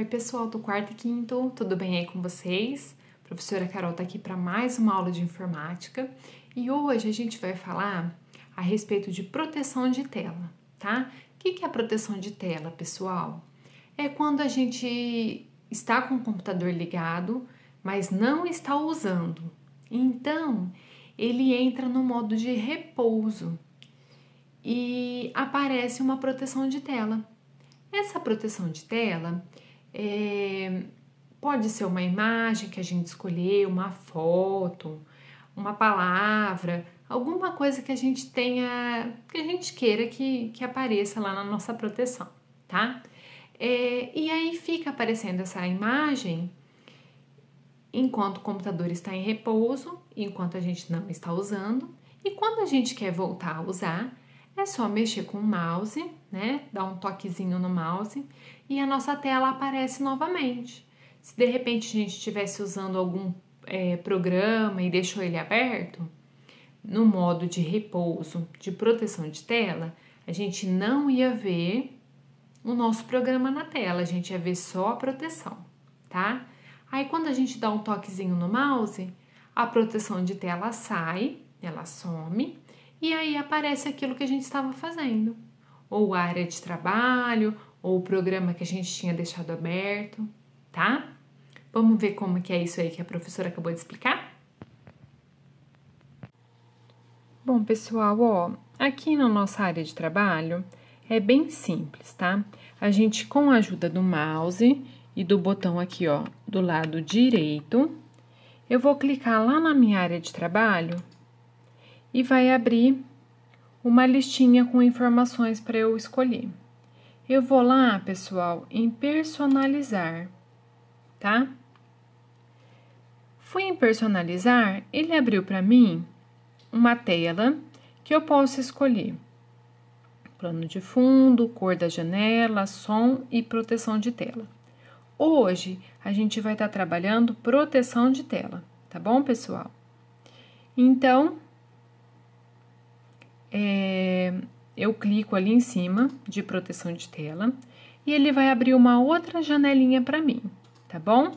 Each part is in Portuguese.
Oi, pessoal do quarto e quinto, tudo bem aí com vocês? A professora Carol está aqui para mais uma aula de informática e hoje a gente vai falar a respeito de proteção de tela, tá? O que é proteção de tela, pessoal? É quando a gente está com o computador ligado, mas não está usando. Então, ele entra no modo de repouso e aparece uma proteção de tela. Essa proteção de tela é, pode ser uma imagem que a gente escolheu, uma foto, uma palavra, alguma coisa que a gente tenha, que a gente queira que, que apareça lá na nossa proteção, tá? É, e aí fica aparecendo essa imagem enquanto o computador está em repouso, enquanto a gente não está usando, e quando a gente quer voltar a usar, é só mexer com o mouse, né? Dar um toquezinho no mouse e a nossa tela aparece novamente. Se de repente a gente estivesse usando algum é, programa e deixou ele aberto, no modo de repouso, de proteção de tela, a gente não ia ver o nosso programa na tela, a gente ia ver só a proteção, tá? Aí quando a gente dá um toquezinho no mouse, a proteção de tela sai, ela some e aí aparece aquilo que a gente estava fazendo, ou a área de trabalho, ou o programa que a gente tinha deixado aberto, tá? Vamos ver como que é isso aí que a professora acabou de explicar? Bom, pessoal, ó, aqui na nossa área de trabalho é bem simples, tá? A gente, com a ajuda do mouse e do botão aqui, ó, do lado direito, eu vou clicar lá na minha área de trabalho e vai abrir uma listinha com informações para eu escolher. Eu vou lá, pessoal, em personalizar, tá? Fui em personalizar, ele abriu para mim uma tela que eu posso escolher. Plano de fundo, cor da janela, som e proteção de tela. Hoje a gente vai estar tá trabalhando proteção de tela, tá bom, pessoal? Então, é, eu clico ali em cima de proteção de tela e ele vai abrir uma outra janelinha para mim, tá bom?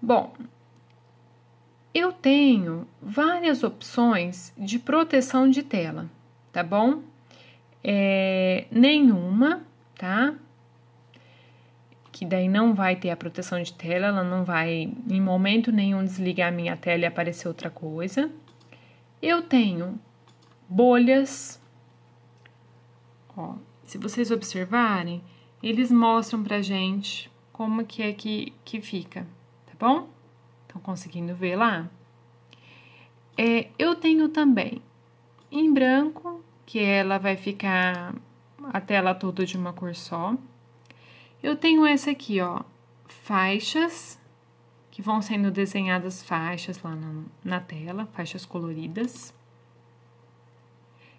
Bom, eu tenho várias opções de proteção de tela, tá bom? É, nenhuma, tá? Que daí não vai ter a proteção de tela, ela não vai em momento nenhum desligar a minha tela e aparecer outra coisa. Eu tenho bolhas. Ó, se vocês observarem, eles mostram pra gente como que é que, que fica, tá bom? Estão conseguindo ver lá? É, eu tenho também em branco, que ela vai ficar a tela toda de uma cor só. Eu tenho essa aqui, ó, faixas, que vão sendo desenhadas faixas lá na, na tela, faixas coloridas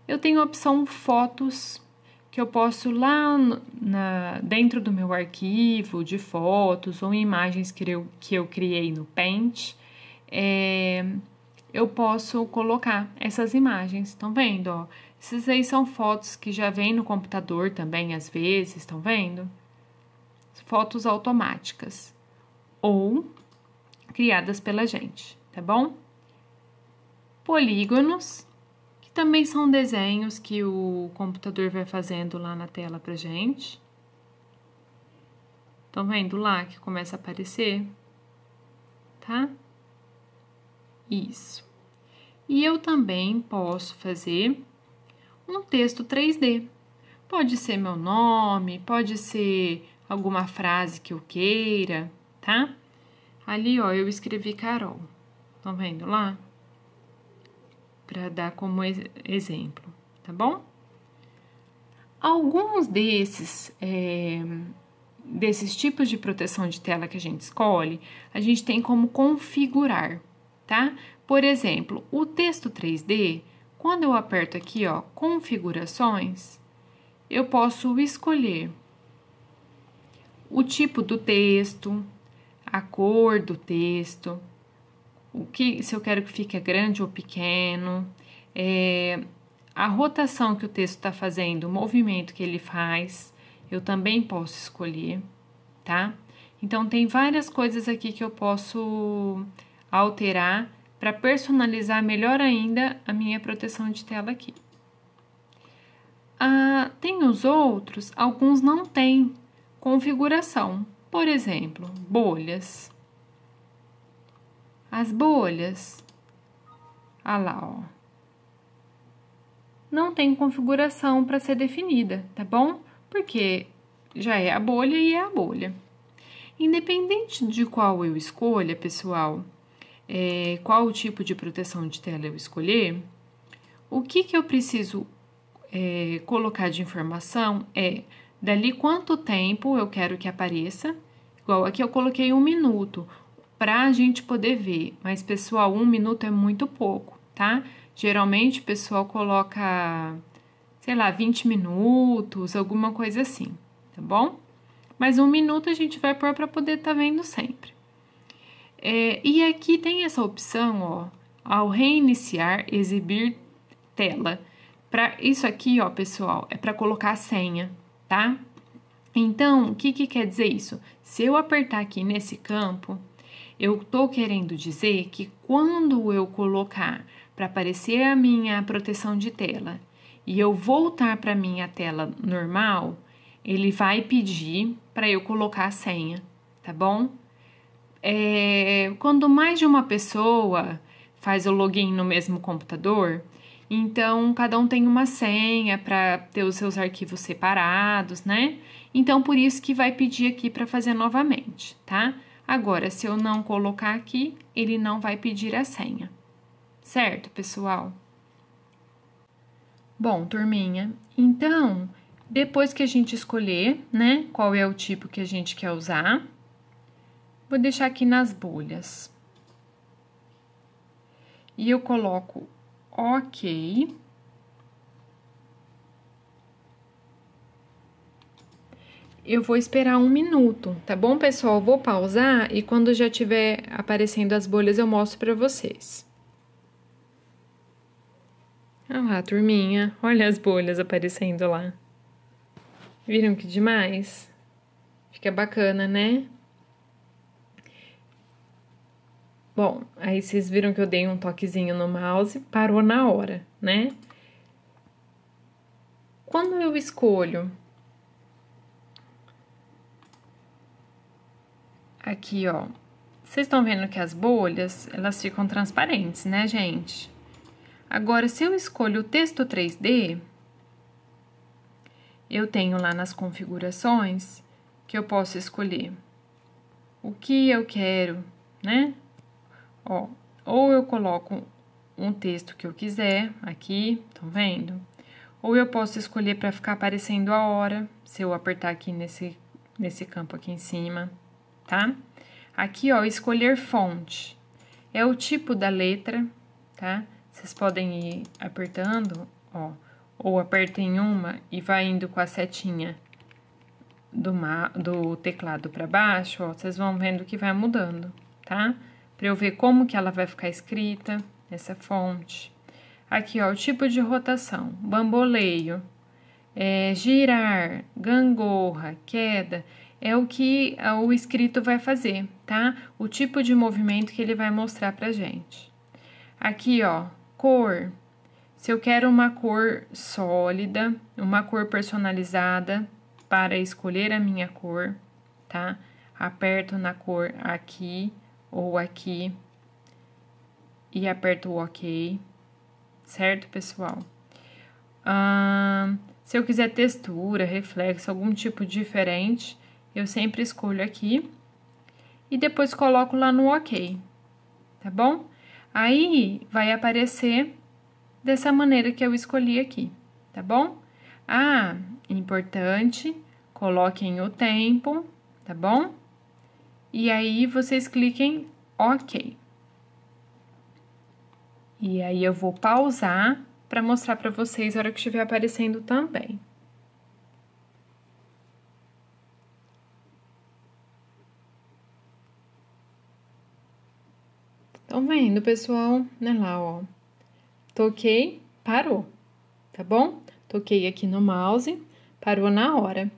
eu tenho a opção fotos que eu posso lá na, dentro do meu arquivo de fotos ou imagens que eu, que eu criei no Paint, é, eu posso colocar essas imagens. Estão vendo? Ó? Essas aí são fotos que já vem no computador também, às vezes, estão vendo? Fotos automáticas ou criadas pela gente, tá bom? Polígonos também são desenhos que o computador vai fazendo lá na tela pra gente. Estão vendo lá que começa a aparecer? Tá? Isso. E eu também posso fazer um texto 3D. Pode ser meu nome, pode ser alguma frase que eu queira, tá? Ali, ó, eu escrevi Carol. Estão vendo lá? para dar como exemplo, tá bom? Alguns desses, é, desses tipos de proteção de tela que a gente escolhe, a gente tem como configurar, tá? Por exemplo, o texto 3D, quando eu aperto aqui, ó, configurações, eu posso escolher o tipo do texto, a cor do texto, o que se eu quero que fique grande ou pequeno, é, a rotação que o texto está fazendo, o movimento que ele faz, eu também posso escolher, tá? Então tem várias coisas aqui que eu posso alterar para personalizar melhor ainda a minha proteção de tela aqui. Ah, tem os outros, alguns não têm configuração, por exemplo, bolhas as bolhas. Ah lá, ó. Não tem configuração para ser definida, tá bom? Porque já é a bolha e é a bolha. Independente de qual eu escolha, pessoal, é, qual tipo de proteção de tela eu escolher, o que, que eu preciso é, colocar de informação é dali quanto tempo eu quero que apareça. Igual aqui eu coloquei um minuto para a gente poder ver. Mas, pessoal, um minuto é muito pouco, tá? Geralmente o pessoal coloca, sei lá, 20 minutos, alguma coisa assim, tá bom? Mas um minuto a gente vai pôr para poder estar tá vendo sempre. É, e aqui tem essa opção, ó, ao reiniciar, exibir tela. Para isso aqui, ó, pessoal, é para colocar a senha, tá? Então, o que, que quer dizer isso? Se eu apertar aqui nesse campo, eu estou querendo dizer que quando eu colocar para aparecer a minha proteção de tela e eu voltar para minha tela normal, ele vai pedir para eu colocar a senha, tá bom? É, quando mais de uma pessoa faz o login no mesmo computador, então cada um tem uma senha para ter os seus arquivos separados, né? Então por isso que vai pedir aqui para fazer novamente, tá? Agora, se eu não colocar aqui, ele não vai pedir a senha. Certo, pessoal? Bom, turminha, então, depois que a gente escolher, né, qual é o tipo que a gente quer usar, vou deixar aqui nas bolhas. E eu coloco OK. eu vou esperar um minuto, tá bom, pessoal? Vou pausar e quando já tiver aparecendo as bolhas eu mostro para vocês. Olha lá, turminha. Olha as bolhas aparecendo lá. Viram que demais? Fica bacana, né? Bom, aí vocês viram que eu dei um toquezinho no mouse, parou na hora, né? Quando eu escolho aqui, ó. Vocês estão vendo que as bolhas, elas ficam transparentes, né, gente? Agora, se eu escolho o texto 3D, eu tenho lá nas configurações que eu posso escolher o que eu quero, né? Ó, ou eu coloco um texto que eu quiser aqui, estão vendo? Ou eu posso escolher para ficar aparecendo a hora, se eu apertar aqui nesse, nesse campo aqui em cima tá? Aqui, ó, escolher fonte. É o tipo da letra, tá? Vocês podem ir apertando, ó, ou apertem uma e vai indo com a setinha do, do teclado para baixo, ó, vocês vão vendo que vai mudando, tá? Para eu ver como que ela vai ficar escrita, essa fonte. Aqui, ó, o tipo de rotação, bamboleio, é, girar, gangorra, queda é o que é, o escrito vai fazer, tá? O tipo de movimento que ele vai mostrar pra gente. Aqui, ó, cor. Se eu quero uma cor sólida, uma cor personalizada para escolher a minha cor, tá? Aperto na cor aqui ou aqui e aperto o OK, certo, pessoal? Ah, se eu quiser textura, reflexo, algum tipo diferente, eu sempre escolho aqui e depois coloco lá no OK, tá bom? Aí vai aparecer dessa maneira que eu escolhi aqui, tá bom? Ah, importante, coloquem o tempo, tá bom? E aí vocês cliquem OK. E aí eu vou pausar para mostrar para vocês a hora que estiver aparecendo também. Estão vendo, pessoal? Né lá, ó. Toquei, parou, tá bom? Toquei aqui no mouse, parou na hora.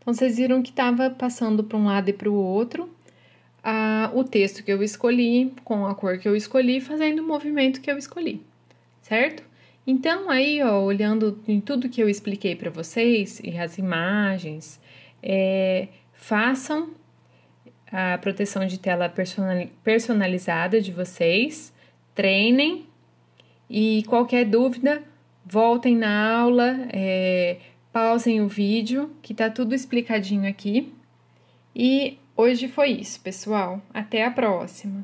Então, vocês viram que estava passando para um lado e para o outro a, o texto que eu escolhi, com a cor que eu escolhi, fazendo o movimento que eu escolhi, certo? Então, aí, ó, olhando em tudo que eu expliquei para vocês e as imagens, é, façam a proteção de tela personalizada de vocês, treinem e qualquer dúvida, voltem na aula, é, pausem o vídeo, que tá tudo explicadinho aqui. E hoje foi isso, pessoal. Até a próxima!